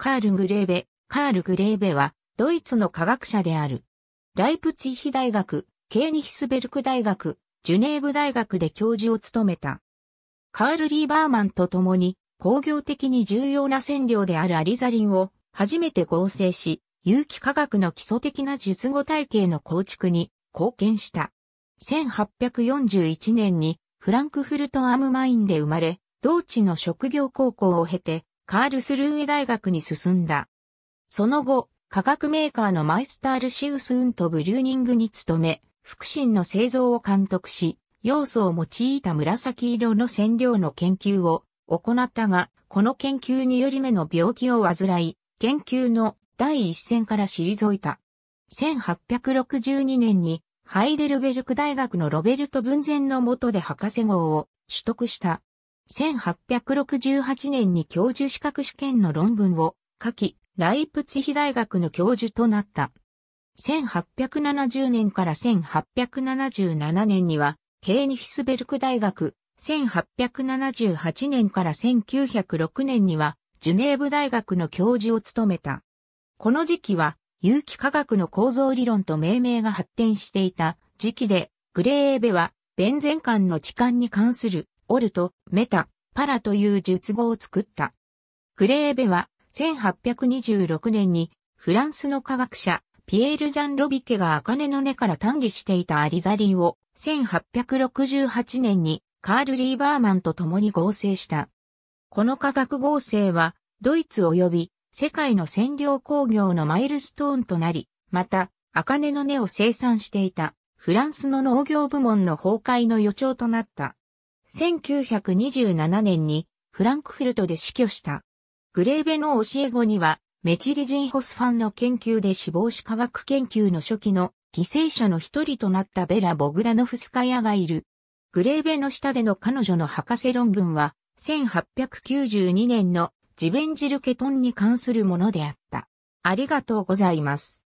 カール・グレーベ。カール・グレーベは、ドイツの科学者である。ライプツィヒ大学、ケーニヒスベルク大学、ジュネーブ大学で教授を務めた。カール・リーバーマンと共に、工業的に重要な染料であるアリザリンを初めて合成し、有機化学の基礎的な術後体系の構築に貢献した。1841年にフランクフルト・アムマインで生まれ、同地の職業高校を経て、カールスルーエ大学に進んだ。その後、化学メーカーのマイスタールシウスウントブリューニングに勤め、福神の製造を監督し、要素を用いた紫色の染料の研究を行ったが、この研究により目の病気を患い、研究の第一線から退いた。1862年にハイデルベルク大学のロベルト・ブンゼンの下で博士号を取得した。1868年に教授資格試験の論文を書き、ライプツヒ大学の教授となった。1870年から1877年には、ケーニヒスベルク大学、1878年から1906年には、ジュネーブ大学の教授を務めた。この時期は、有機化学の構造理論と命名が発展していた時期で、グレーエベは、ベンゼン間の置換に関するオルト、メタ、パラという術語を作った。クレーベは1826年にフランスの科学者ピエール・ジャン・ロビケが茜の根から単理していたアリザリンを1868年にカール・リーバーマンと共に合成した。この化学合成はドイツ及び世界の占領工業のマイルストーンとなり、また、茜の根を生産していたフランスの農業部門の崩壊の予兆となった。1927年にフランクフルトで死去した。グレーベの教え子には、メチリジンホスファンの研究で死亡し科学研究の初期の犠牲者の一人となったベラ・ボグダノフスカヤがいる。グレーベの下での彼女の博士論文は、1892年のジベンジルケトンに関するものであった。ありがとうございます。